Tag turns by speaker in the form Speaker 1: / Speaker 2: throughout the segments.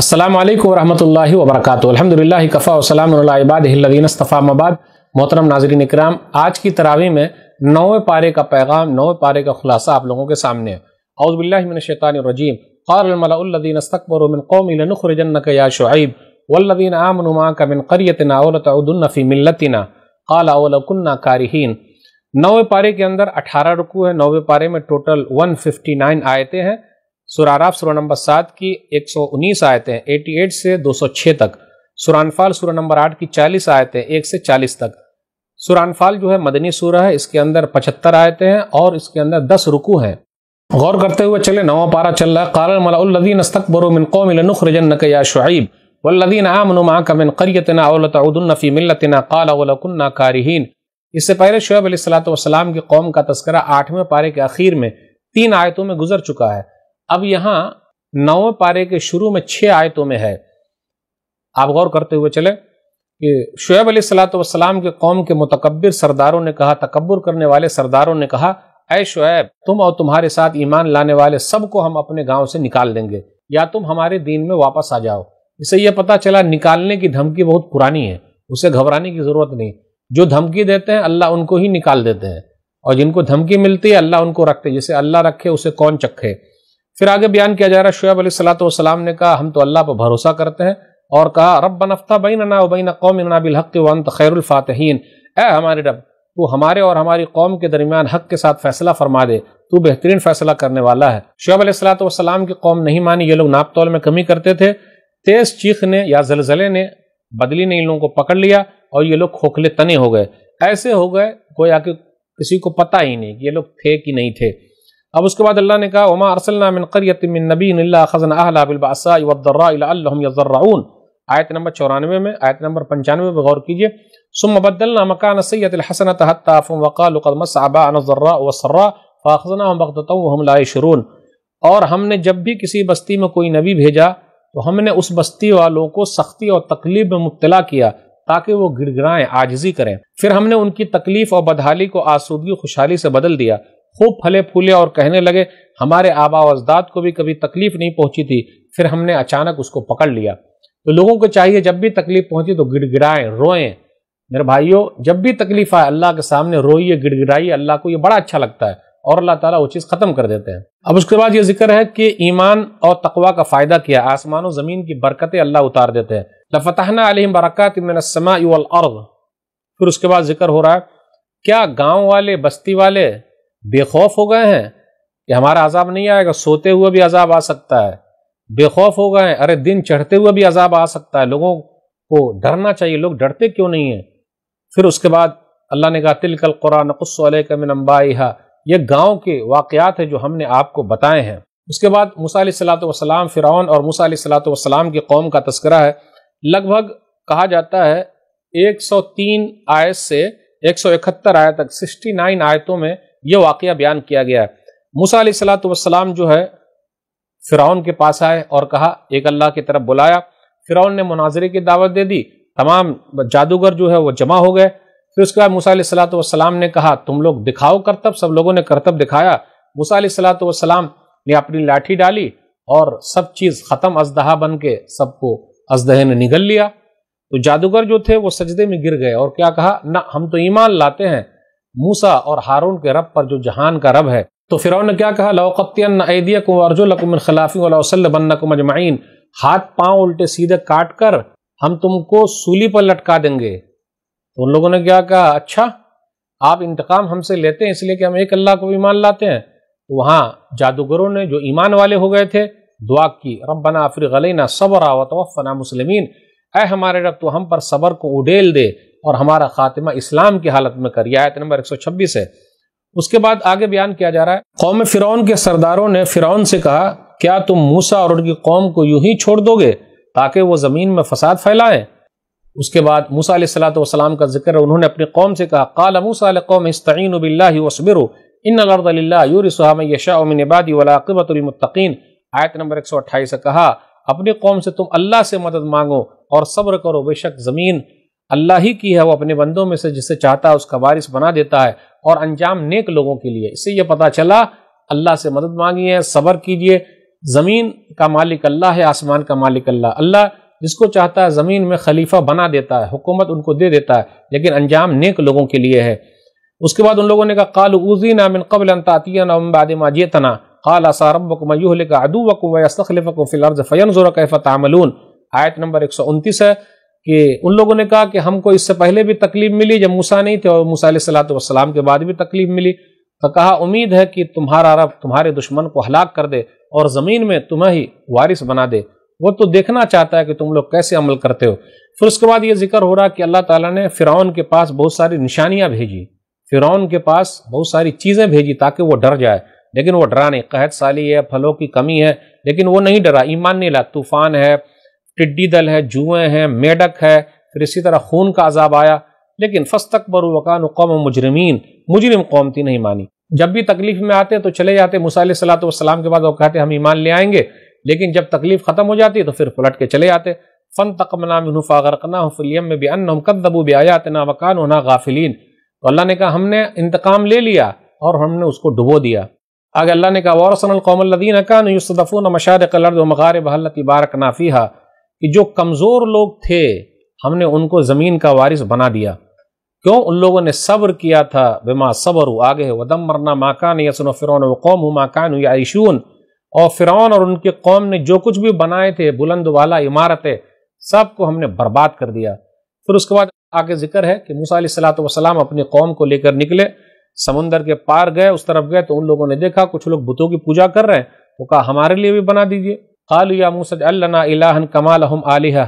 Speaker 1: असलम वरहमल वबरक अलहमदिल्ला कफ़ा वसलामबादीनस्तफ़ा मबाद मोहतरम नाजरीन इक्राम आज की तरावी में नौवें पारे का पैगाम नौवें पारे का खुलासा आप लोगों के सामने है अउज़बिल्लिमिनशैतानरजीम क़ालमलाउल्लिन अस्तकबरमिन कौमिलनखरजन्नक या शुब वल्लिन आमनुमा का मिन करियतना औलतफ़ी मिलतना क़ाला ओलकुन्ना कारिहीन नौवें पारे के अंदर अठारह रुकू है नौवें पारे में टोटल वन फिफ्टी नाइन आयतें हैं सुराराफ सूरा नंबर सात की 119 आयतें 88 से 206 तक सुरानफाल सूरा नंबर आठ की 40 आयतें एक से 40 तक सुरानफाल जो है मदनी सूरा है इसके अंदर 75 आयतें हैं और इसके अंदर 10 रुकू हैं गौर करते हुए चले नवा पारा चल रहा है कार मलाउल्लदीन अस्तकबरुमिन कौमिलनुखरजन्नक या शुआइब वल्लदीन आमनु माक मिन करियतना औलतउदुन फी मिल्लतना कारहीन इससे पहले शुएब अलैहिस्सलाम की कौम का तस्करा आठवें पारे के आखिर में तीन आयतों में गुजर चुका है अब यहां नौवें पारे के शुरू में छह आयतों में है आप गौर करते हुए चले कि शुएब अली सलाम के कौम के मुतकबर सरदारों ने कहा तकबर करने वाले सरदारों ने कहा अय शुएब तुम और तुम्हारे साथ ईमान लाने वाले सबको हम अपने गांव से निकाल देंगे या तुम हमारे दीन में वापस आ जाओ इसे यह पता चला निकालने की धमकी बहुत पुरानी है उसे घबराने की जरूरत नहीं जो धमकी देते हैं अल्लाह उनको ही निकाल देते हैं और जिनको धमकी मिलती है अल्लाह उनको रखते जिसे अल्लाह रखे उसे कौन चखे फिर आगे बयान किया जा रहा है शुएब सलाम ने कहा हम तो अल्लाह पर भरोसा करते हैं और कहा रब बनफ्ता बई ना बई कौम नाबिल हक वन खैरफातहन ए हमारे रब तू हमारे और हमारी कौम के दरमियान हक के साथ फैसला फरमा दे तू बेहतरीन फैसला करने वाला है शुएब सलाम की कौम नहीं मानी ये लोग नापतौल में कमी करते थे तेज चीख ने या जलजले ने बदली ने इन लोगों को पकड़ लिया और ये लोग खोखले तने हो गए ऐसे हो गए कोई आके किसी को पता ही नहीं कि ये लोग थे कि नहीं थे अब उसके बाद अल्लाह ने कहा उमा अरसलनामिन करियतमिन नबीन खजन अहलाबिलबासाउन आयत नंबर चौरानवे में आयत नंबर पंचानवे में गौर कीजिए सुम मकान सैदन तहतफ़ाबासरा शरून और हमने जब भी किसी बस्ती में कोई नबी भेजा तो हमने उस बस्ती वालों को सख्ती और तकलीफ में मुबतला किया ताकि वो गिड़गिड़ाएं आजजी करें फिर हमने उनकी तकलीफ और बदहाली को आसूदगी खुशहाली से बदल दिया खूब फले फूले और कहने लगे हमारे आबा अजदाद को भी कभी तकलीफ नहीं पहुंची थी फिर हमने अचानक उसको पकड़ लिया तो लोगों को चाहिए जब भी तकलीफ पहुंची तो गिड़गिड़ाएं रोएं मेरे भाइयों जब भी तकलीफ आए अल्लाह के सामने रोइए गिड़गिड़ाइए अल्लाह को ये बड़ा अच्छा लगता है और अल्लाह ताला वो चीज़ ख़त्म कर देते हैं अब उसके बाद ये जिक्र है कि ईमान और तकवा का फ़ायदा किया आसमान और ज़मीन की बरकतें अल्लाह उतार देते हैं लफतहना अलम बरक़ात मिनसमा अर्द फिर उसके बाद जिक्र हो रहा है क्या गाँव वाले बस्ती वाले बेखौफ हो गए हैं कि हमारा अजाब नहीं आएगा सोते हुए भी अजाब आ सकता है बेखौफ हो गए अरे दिन चढ़ते हुए भी अजाब आ सकता है लोगों को डरना चाहिए लोग डरते क्यों नहीं है फिर उसके बाद अल्लाह ने कहा तिलकल कुरान कसमिनबाहा ये गाँव के वाकयात है जो हमने आपको बताए हैं उसके बाद मूसा फ़िरौन और सलात वसलाम की कौम का तस्करा है लगभग कहा जाता है 103 आयत से 171 आयत तक 69 आयतों में यह वाक़ बयान किया गया है मूसा सलाम जो है फिराउन के पास आए और कहा एक अल्लाह की तरफ बुलाया फिराउन ने मुनाजरे की दावत दे दी तमाम जादूगर जो है वो जमा हो गए फिर उसके बाद मूसा सलाम ने कहा तुम लोग दिखाओ करतब सब लोगों ने करतब दिखाया मूसा सलाम ने अपनी लाठी डाली और सब चीज़ ख़त्म अजदहा बन के सबको अजदहे ने निगल लिया तो जादूगर जो थे वो सजदे में गिर गए और क्या कहा ना हम तो ईमान लाते हैं मूसा और हारून के रब पर जो जहान का रब है तो फिर ने क्या कहा लौकतियन हाथ पांव उल्टे सीधे काट कर हम तुमको सूली पर लटका देंगे तो उन लोगों ने क्या कहा अच्छा आप इंतकाम हमसे लेते हैं इसलिए कि हम एक अल्लाह को ईमान लाते हैं तो वहां जादूगरों ने जो ईमान वाले हो गए थे दुआ की रबना अफरी गलीना सबरा वतवफ़ना मुसलमिन ऐ हमारे रब तो हम पर सबर को उडेल दे और हमारा खात्मा इस्लाम की हालत में करिए आयत नंबर 126 है उसके बाद आगे बयान किया जा रहा है कौम फ़िरौन के सरदारों ने फ़िरौन से कहा क्या तुम मूसा और उनकी कौम को यूं ही छोड़ दोगे ताकि वो ज़मीन में फसाद फैलाएं उसके बाद मूसा सलाम का जिक्र उन्होंने अपनी कौम से कहा काल मूसा कौम इस्तीन बिल्लासबिर इन यशाबादी वलाक़बतमतकीन आयत नंबर एक सौ अट्ठाईस कहा अपनी कौम से तुम अल्लाह से मदद मांगो और सब्र करो बेशक ज़मीन अल्लाह ही की है वो अपने बंदों में से जिसे चाहता है उसका वारिस बना देता है और अंजाम नेक लोगों के लिए इससे यह पता चला अल्लाह से मदद मांगिए सबर कीजिए ज़मीन का मालिक अल्लाह है आसमान का मालिक अल्लाह अल्लाह जिसको चाहता है ज़मीन में खलीफा बना देता है हुकूमत उनको दे देता है लेकिन अंजाम नेक लोगों के लिए है उसके बाद उन लोगों ने कहा काल उजी नामिन कबल तातिया नबाद माजिए तना काला सारब मयूहल अदू वकुम फ़िलर्ज़ फ़ैन ज़ुर कैफ़ आयत नंबर एक सौ उनतीस है कि उन लोगों ने कहा कि हमको इससे पहले भी तकलीफ मिली जब मूसा नहीं थे और मूसा सलात वसलाम के बाद भी तकलीफ मिली तो कहा उम्मीद है कि तुम्हारा रब तुम्हारे दुश्मन को हलाक कर दे और ज़मीन में तुम्हें ही वारिस बना दे वो तो देखना चाहता है कि तुम लोग कैसे अमल करते हो फिर उसके बाद ये जिक्र हो रहा कि अल्लाह ताला ने फ़िरौन के पास बहुत सारी निशानियाँ भेजी फ़िरौन के पास बहुत सारी चीज़ें भेजी ताकि वो डर जाए लेकिन वो डरा नहीं कहत साली है फलों की कमी है लेकिन वो नहीं डरा ईमान नहीं ला तूफ़ान है टिड्डी दल है जुएँ हैं मेढक है फिर इसी तरह खून का अजाब आया लेकिन फस्तक बर वकान कौम मुजरमीन मुजरम कौम थी नहीं मानी जब भी तकलीफ में आते तो चले जाते सलात वसलाम के बाद वो कहते हम ईमान ले आएंगे लेकिन जब तकलीफ ख़त्म हो जाती तो फिर पलट के चले आते फ़न तकमना गरकना फ़िलियम में भी अन हम कदबू आयात ना वकान ना गाफिलीन तो अल्लाह ने कहा हमने इंतकाम ले लिया और हमने उसको डुबो दिया आगे अल्लाह ने कहा वारसन कौमल्लिन कान यूसदफ़ून मशारक मगार हल्लत बारक नाफ़ी कि जो कमज़ोर लोग थे हमने उनको ज़मीन का वारिस बना दिया क्यों उन लोगों ने सब्र किया था बेमा सबर आगे वदम मरना माकान या सुनो फिर कौम माकान या ईशून और फ़िरौन और उनके कौम ने जो कुछ भी बनाए थे बुलंद वाला इमारतें सबको हमने बर्बाद कर दिया फिर उसके बाद आगे जिक्र है कि मूसा सलाम अपनी कौम को लेकर निकले समुंदर के पार गए उस तरफ गए तो उन लोगों ने देखा कुछ लोग बुतों की पूजा कर रहे हैं वो तो कहा हमारे लिए भी बना दीजिए काल या मूसद अल्लना इलाहन कमाल हम आलिहा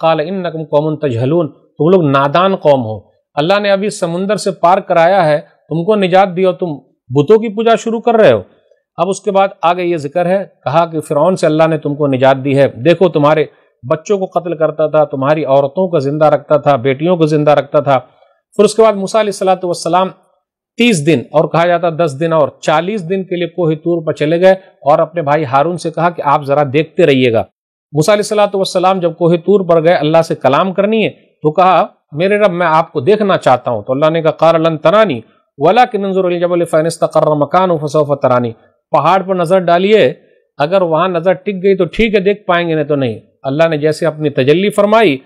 Speaker 1: काल इन नकम कौमन तजहलून तुम लोग नादान कौम हो अल्लाह ने अभी समुंदर से पार कराया है तुमको निजात दी दियो तुम बुतों की पूजा शुरू कर रहे हो अब उसके बाद आगे ये जिक्र है कहा कि फ़िरौन से अल्लाह ने तुमको निजात दी है देखो तुम्हारे बच्चों को कत्ल करता था तुम्हारी औरतों को जिंदा रखता था बेटियों को जिंदा रखता था फिर उसके बाद मूसा सलात तीस दिन और कहा जाता दस दिन और चालीस दिन के लिए तूर पर चले गए और अपने भाई हारून से कहा कि आप जरा देखते रहिएगा मूसा सलाम जब तूर पर गए अल्लाह से कलाम करनी है तो कहा मेरे रब मैं आपको देखना चाहता हूं तो अल्लाह ने कहा कार तरानी वला कि मकान तरानी पहाड़ पर नज़र डालिए अगर वहां नज़र टिक गई तो ठीक है देख पाएंगे नहीं तो नहीं अल्लाह ने जैसे अपनी तजल्ली फरमाई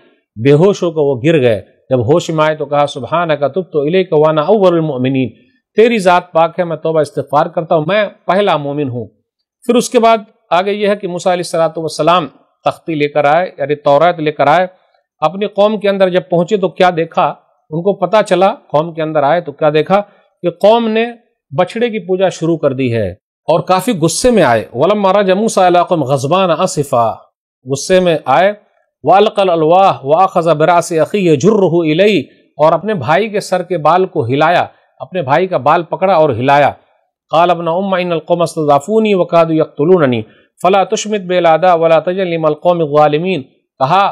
Speaker 1: बेहोश होकर वो गिर गए जब होश में आए तो कहा सुबहान का तुब तो इले कवाना अवरमिन तेरी ज़ात पाक है मैं तोबा इस्तफ़ार करता हूँ मैं पहला मोमिन हूँ फिर उसके बाद आगे यह है कि मुसा सलाम तख्ती लेकर आए यानी तोरात लेकर आए अपनी कौम के अंदर जब पहुंचे तो क्या देखा उनको पता चला कौम के अंदर आए तो क्या देखा कि कौम ने बछड़े की पूजा शुरू कर दी है और काफ़ी गुस्से में आए वलम महाराज मूसा गजबान आसिफा गुस्से में आए वालकल अलवाह खजा बरास अखी जुर्रह इलई और अपने भाई के सर के बाल को हिलाया अपने भाई का बाल पकड़ा और हिलाया काल अबन उम्माफ़ूनी वकाद फ़ला तुशमित बेलादा वला तजलिमकौम कहा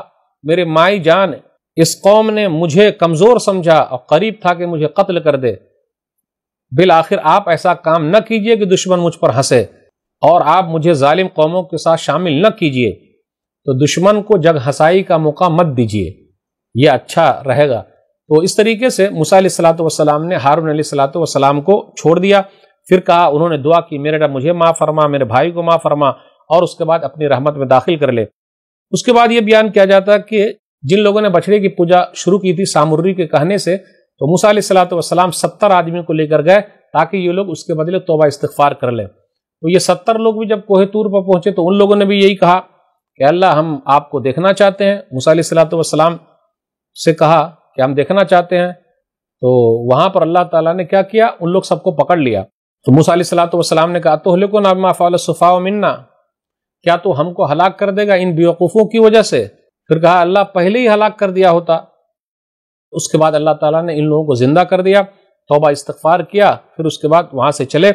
Speaker 1: मेरे माई जान इस कौम ने मुझे कमज़ोर समझा और करीब था कि मुझे कत्ल कर दे बिल आखिर आप ऐसा काम न कीजिए कि दुश्मन मुझ पर हंसे और आप मुझे ालिम कौमों के साथ शामिल न कीजिए तो दुश्मन को जग हंसाई का मौका मत दीजिए यह अच्छा रहेगा तो इस तरीके से मूसा सलाम ने हारून सलाम को छोड़ दिया फिर कहा उन्होंने दुआ की मेरे डर मुझे माँ फरमा मेरे भाई को माँ फरमा और उसके बाद अपनी रहमत में दाखिल कर ले उसके बाद ये बयान किया जाता कि जिन लोगों ने बछड़े की पूजा शुरू की थी सामुर्री के कहने से तो मूसा सलाम सत्तर आदमी को लेकर गए ताकि ये लोग उसके बदले तोबा इस्तफार कर लें तो ये सत्तर लोग भी जब कोहे तूर पर पहुंचे तो उन लोगों ने भी यही कहा कि अल्लाह हम आपको देखना चाहते हैं मूसा सलाम से कहा कि हम देखना चाहते हैं तो वहां पर अल्लाह ताला ने क्या किया उन लोग सबको पकड़ लिया तो मूसा ने कहा तो हलिको नामाफ़ाफ़ा मिन्ना क्या तो हमको हलाक कर देगा इन बेवकूफ़ों की वजह से फिर कहा अल्लाह पहले ही हलाक कर दिया होता उसके बाद अल्लाह ताला ने इन लोगों को जिंदा कर दिया तोबा इस्तफार किया फिर उसके बाद वहां से चले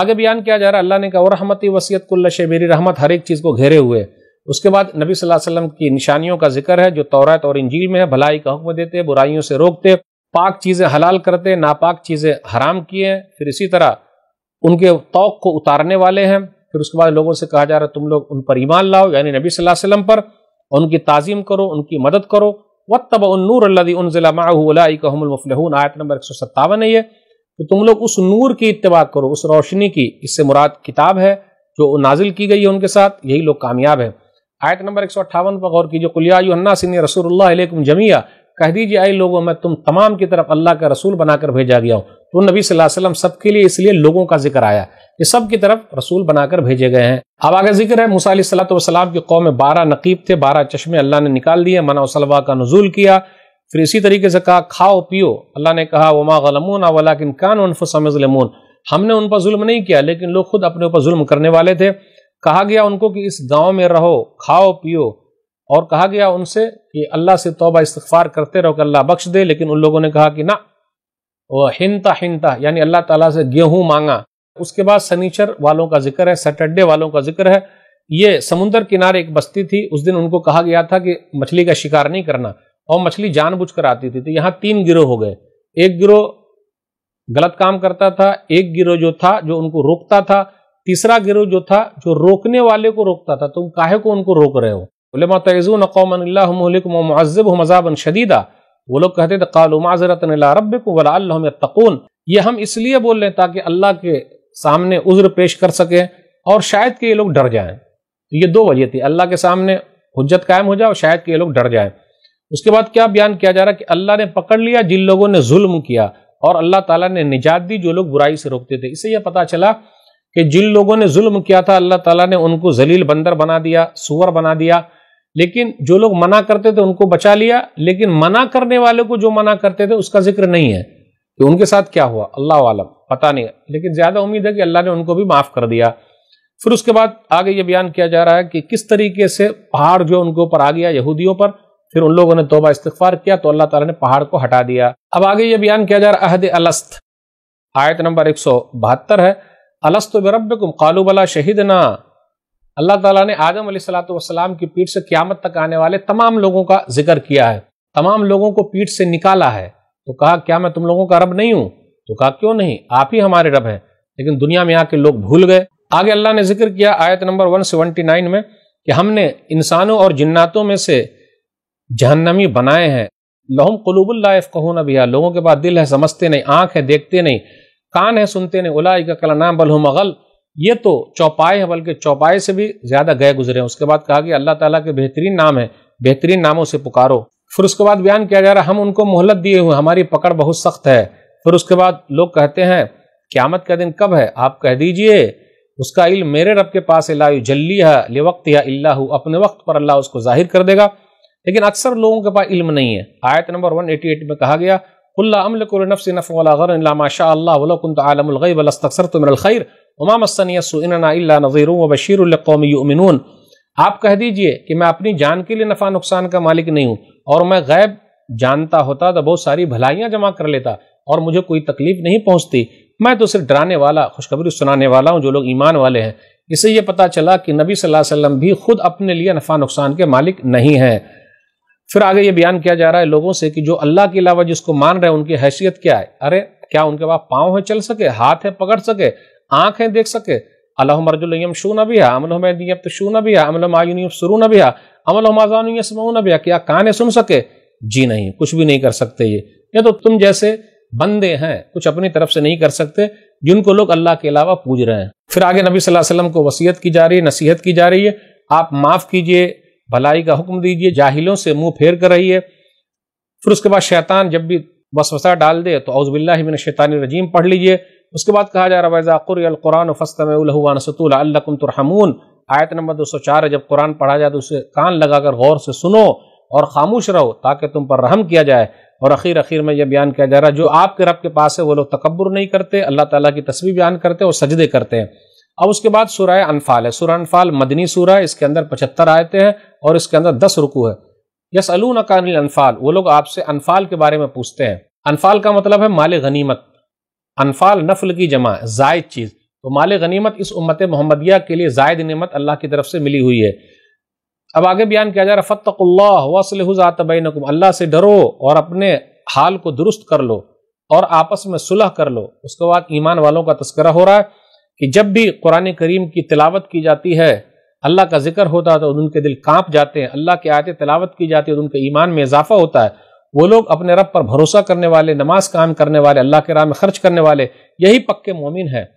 Speaker 1: आगे बयान किया जा रहा है अल्लाह ने कहा और रहमती वसीयत कुल्ल शेबेरी रहमत हर एक चीज़ को घेरे हुए उसके बाद नबी सल्लल्लाहु अलैहि वसल्लम की निशानियों का जिक्र है जो तौरात और इंजील में है भलाई का हुक्म देते बुराइयों से रोकते पाक चीज़ें हलाल करते नापाक चीज़ें हराम किए फिर इसी तरह उनके तोक को उतारने वाले हैं फिर उसके बाद लोगों से कहा जा रहा है तुम लोग उन पर ईमान लाओ यानी नबी सल्लल्लाहु अलैहि वसल्लम पर उनकी ताजीम करो उनकी मदद करो वत तब उन नूर अल्लादी उन जिला माहमफलहून आयत नंबर एक सौ सत्तावन है ये तो तुम लोग उस नूर की इतवा करो उस रोशनी की इससे मुराद किताब है जो नाजिल की गई है उनके साथ यही लोग कामयाब हैं आयत नंबर एक सौ अट्ठावन पर गौर कीजिए कुलिया सिन रसूल जमिया कह दीजिए आई लोगों मैं तुम तमाम की तरफ अल्लाह का रसूल बनाकर भेजा गया हूँ तो नबी वसल्लम सबके लिए इसलिए लोगों का जिक्र आया कि सब की तरफ रसूल बनाकर भेजे गए हैं अब आगे जिक्र है मूसा सलाम की कौम में बारह नकीब थे बारह चश्मे अल्लाह ने निकाल दिए मना सलवा का नजूल किया फिर इसी तरीके से कहा खाओ पियो अल्लाह ने कहा वमा गलमून वलाकिन कान लमून हमने उन पर जुल्म नहीं किया लेकिन लोग खुद अपने ऊपर जुल्म करने वाले थे कहा गया उनको कि इस गांव में रहो खाओ पियो और कहा गया उनसे कि अल्लाह से तोबा इस्तफार करते रहो कि अल्लाह बख्श दे लेकिन उन लोगों ने कहा कि ना वह हिंता हिंता यानी अल्लाह ताला से गेहूं मांगा उसके बाद सनीचर वालों का जिक्र है सैटरडे वालों का जिक्र है ये समुन्द्र किनारे एक बस्ती थी उस दिन उनको कहा गया था कि मछली का शिकार नहीं करना और मछली जानबूझकर आती थी तो यहाँ तीन गिरोह हो गए एक गिरोह गलत काम करता था एक गिरोह जो था जो उनको रोकता था तीसरा गिरोह जो था जो रोकने वाले को रोकता था तुम काहे को उनको रोक रहे हो बोले मतज़ून मज़ाबन शदीदा वो लोग कहते थे कालू माजरत रब को ये हम इसलिए बोल रहे हैं ताकि अल्लाह के सामने उज्र पेश कर सकें और शायद के ये लोग डर जाए तो ये दो वजह थी अल्लाह के सामने हजत कायम हो जाए और शायद के ये लोग डर जाए उसके बाद क्या बयान किया जा रहा है कि अल्लाह ने पकड़ लिया जिन लोगों ने जुल्म किया और अल्लाह ताला ने निजात दी जो लोग बुराई से रोकते थे इससे यह पता चला कि जिन लोगों ने जुल्म किया था अल्लाह ताला ने उनको जलील बंदर बना दिया सुअर बना दिया लेकिन जो लोग मना करते थे उनको बचा लिया लेकिन मना करने वाले को जो मना करते थे उसका जिक्र नहीं है कि उनके साथ क्या हुआ अल्लाह आलम पता नहीं लेकिन ज़्यादा उम्मीद है कि अल्लाह ने उनको भी माफ़ कर दिया फिर उसके बाद आगे ये बयान किया जा रहा है कि किस तरीके से पहाड़ जो उनके ऊपर आ गया यहूदियों पर फिर उन लोगों ने तोबा इस्तफार किया तो अल्लाह ताला ने पहाड़ को हटा दिया अब आगे ये बयान किया जा रहा है अहद अलस्त आयत नंबर एक है अलस्त बरबकुम कालू बला ना अल्लाह तला ने आदम सलाम की पीठ से क्यामत तक आने वाले तमाम लोगों का जिक्र किया है तमाम लोगों को पीठ से निकाला है तो कहा क्या मैं तुम लोगों का रब नहीं हूं तो कहा क्यों नहीं आप ही हमारे रब हैं लेकिन दुनिया में आके लोग भूल गए आगे अल्लाह ने जिक्र किया आयत नंबर 179 में कि हमने इंसानों और जिन्नातों में से जहन्नमी बनाए हैं लहम कलूबुल्लाफ कहूँ नबिया लोगों के पास दिल है समझते नहीं आंख है देखते नहीं कान है सुनते ने उलाई का कला नाम बलहुम अगल ये तो चौपाए है बल्कि चौपाए से भी ज्यादा गए गुजरे हैं उसके बाद कहा कि अल्लाह ताला के बेहतरीन नाम है बेहतरीन नामों से पुकारो फिर उसके बाद बयान किया जा रहा है हम उनको मोहलत दिए हुए हमारी पकड़ बहुत सख्त है फिर उसके बाद लोग कहते हैं क्यामत का दिन कब है आप कह दीजिए उसका इल मेरे रब के पास ला जल्ली है ले वक्त या अल्लाह अपने वक्त पर अल्लाह उसको जाहिर कर देगा लेकिन अक्सर लोगों के पास इल्म नहीं है आयत नंबर 188 में कहा गया बशीर आप कह दीजिए कि मैं अपनी जान के लिए नफा नुकसान का मालिक नहीं हूँ और मैं गैब जानता होता तो बहुत सारी भलाइयाँ जमा कर लेता और मुझे कोई तकलीफ नहीं पहुँचती मैं तो सिर्फ डराने वाला खुशखबरी सुनाने वाला हूँ जो लोग ईमान वाले हैं इसे यह पता चला कि नबी सल्लल्लाहु अलैहि वसल्लम भी खुद अपने लिए नफा नुकसान के मालिक नहीं हैं फिर आगे ये बयान किया जा रहा है लोगों से कि जो अल्लाह के अलावा जिसको मान रहे हैं उनकी हैसियत क्या है अरे क्या उनके पास पाँव है चल सके हाथ है पकड़ सके आंख है देख सके अल्लाह मरजुलयम शू नबी है अमल हमदीब तो शू नबी है अमल मायूनियम शुरू नबी है अमल हमाजानसमू भी है क्या कान सुन सके जी नहीं कुछ भी नहीं कर सकते ये ये तो तुम जैसे बंदे हैं कुछ अपनी तरफ से नहीं कर सकते जिनको लोग अल्लाह के अलावा पूज रहे हैं फिर आगे नबी सल्लल्लाहु अलैहि वसल्लम को वसीयत की जा रही है नसीहत की जा रही है आप माफ़ कीजिए भलाई का हुक्म दीजिए जाहिलों से मुंह फेर कर रही है फिर उसके बाद शैतान जब भी वसवसा डाल दे तो अउज़बिल्लिन शैतानी रजीम पढ़ लीजिए उसके बाद कहा जा रहा कुरान फ़स्तमन तुरहमून आयत नंबर दो सौ चार है जब कुरान पढ़ा जाए तो उसे कान लगाकर गौर से सुनो और खामोश रहो ताकि तुम पर रहम किया जाए और अखीर अखीर में यह बयान किया जा रहा है जो आपके रब के पास है वो लोग तकबर नहीं करते अल्लाह ताला की तस्वीर बयान करते हैं और सजदे करते हैं अब उसके बाद सुरह अनफाल है सुरह अनफाल मदनी है इसके अंदर पचहत्तर आयतें हैं और इसके अंदर दस रुकू है यस अलू नकानिल अनफाल वो लोग आपसे अनफाल के बारे में पूछते हैं अनफाल का मतलब है माल गनीमत अनफाल नफल की जमा जायद चीज़ तो माल गनीमत इस उम्मत मोहम्मदिया के लिए जायद नमत अल्लाह की तरफ से मिली हुई है अब आगे बयान किया जा रहा फ़तल्ला वसलहतबैनकुम अल्लाह से डरो और अपने हाल को दुरुस्त कर लो और आपस में सुलह कर लो उसके बाद ईमान वालों का तस्करा हो रहा है कि जब भी कुरान करीम की तिलावत की जाती है अल्लाह का जिक्र होता है तो उनके दिल कांप जाते हैं अल्लाह की आयत तिलावत की जाती है तो उनके ईमान में इजाफा होता है वो लोग अपने रब पर भरोसा करने वाले नमाज कायम करने वाले अल्लाह के राह में खर्च करने वाले यही पक्के मोमिन है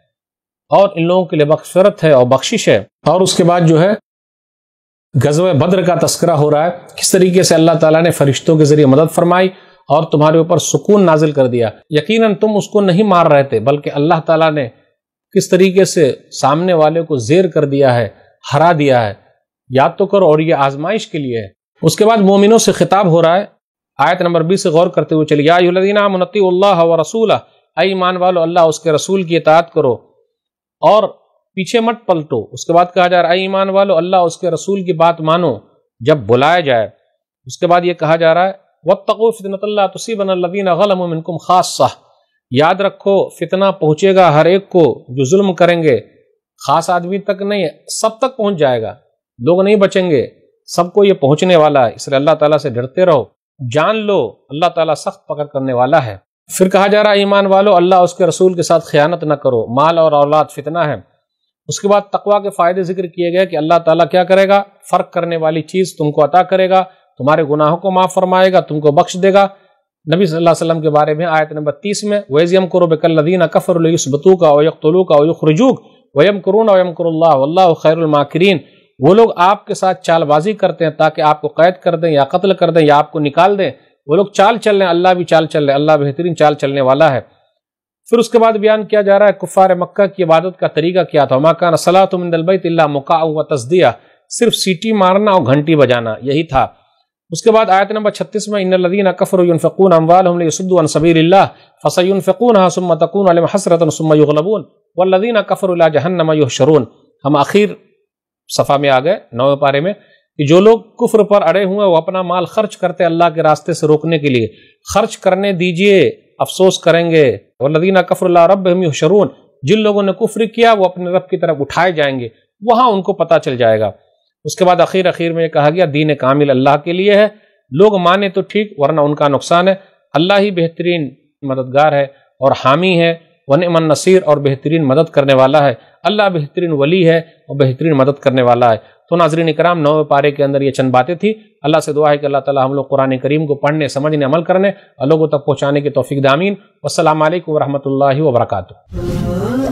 Speaker 1: और इन लोगों के लिए बख्शरत है और बख्शिश है और उसके बाद जो है गजब बद्र का तस्करा हो रहा है किस तरीके से अल्लाह तला ने फरिश्तों के जरिए मदद फरमाई और तुम्हारे ऊपर सुकून नाजिल कर दिया यकीनन तुम उसको नहीं मार रहे थे बल्कि अल्लाह ताला ने किस तरीके से सामने वाले को जेर कर दिया है हरा दिया है याद तो करो और ये आजमाइश के लिए है उसके बाद मोमिनों से खिताब हो रहा है आयत नंबर बीस से गौर करते हुए चलिए यादीना मुनती व रसूल आई ईमान वालो अल्लाह उसके रसूल की इतात करो और पीछे मत पलटो उसके बाद कहा जा रहा है आई ईमान वालो अल्लाह उसके रसूल की बात मानो जब बुलाया जाए उसके बाद ये कहा जा रहा है वक्त तको फितनतल्ला तुसी लदीन गलमिनकुम खास सा याद रखो फितना पहुंचेगा हर एक को जो जुल्म करेंगे खास आदमी तक नहीं सब तक पहुंच जाएगा लोग नहीं बचेंगे सबको ये पहुंचने वाला है इसलिए अल्लाह ताला से डरते रहो जान लो अल्लाह ताला सख्त पकड़ करने वाला है फिर कहा जा रहा है ईमान वालो अल्लाह उसके रसूल के साथ खयानत ना करो माल और औलाद फितना है उसके बाद तकवा के फ़ायदे जिक्र किए गए कि अल्लाह ताला क्या करेगा फ़र्क करने वाली चीज़ तुमको अता करेगा तुम्हारे गुनाहों को माफ़ फरमाएगा तुमको बख्श देगा नबी सल्लल्लाहु अलैहि वसल्लम के बारे में आयत नंबर तीस में वैजम करो बकल्लदीन कफ़रबतू का वयकतलू का वयखरजूक वयम करून वयम करोल्ला खैरमाकरीन वो लोग आपके साथ चालबाजी करते हैं ताकि आपको कैद कर दें या कत्ल कर दें या आपको निकाल दें वो लोग चाल चल रहे अल्लाह भी चाल चल रहे अल्लाह बेहतरीन चाल चलने वाला है फिर उसके बाद बयान किया जा रहा है कुफ़ार मक्का की इबादत का तरीका क्या था मकान सलाह तुम मुका मुका तस्दिया सिर्फ सीटी मारना और घंटी बजाना यही था उसके बाद आयत नंबर छत्तीस में इनदीन कफ़रफ़ून अमवालसुद्दन सबीरल्ला फ़सैन फ़कून हसम तकून हसरतन सुमयबून वल्लदीन कफर जहन्नम शरून हम आखिर सफ़ा में आ गए नौवें पारे में कि जो लोग कुफ्र पर अड़े हुए वो अपना माल खर्च करते अल्लाह के रास्ते से रोकने के लिए खर्च करने दीजिए अफसोस करेंगे वल्लदीन कफर रब हम शरून जिन लोगों ने कुफ्र किया वो अपने रब की तरफ उठाए जाएंगे वहाँ उनको पता चल जाएगा उसके बाद अखीर अखीर में कहा गया दीन कामिल अल्लाह के लिए है लोग माने तो ठीक वरना उनका नुकसान है अल्लाह ही बेहतरीन मददगार है और हामी है मन नसीर और बेहतरीन मदद करने वाला है अल्लाह बेहतरीन वली है और बेहतरीन मदद करने वाला है तो नाजरीन कराम नौ पारे के अंदर ये चंद बातें थी अल्लाह से दुआ है कि अल्लाह ताला हम लोग कुरान करीम को पढ़ने समझने अमल करने और लोगों तक पहुँचाने के तोफ़ी दामीन असल वरहमल वर्का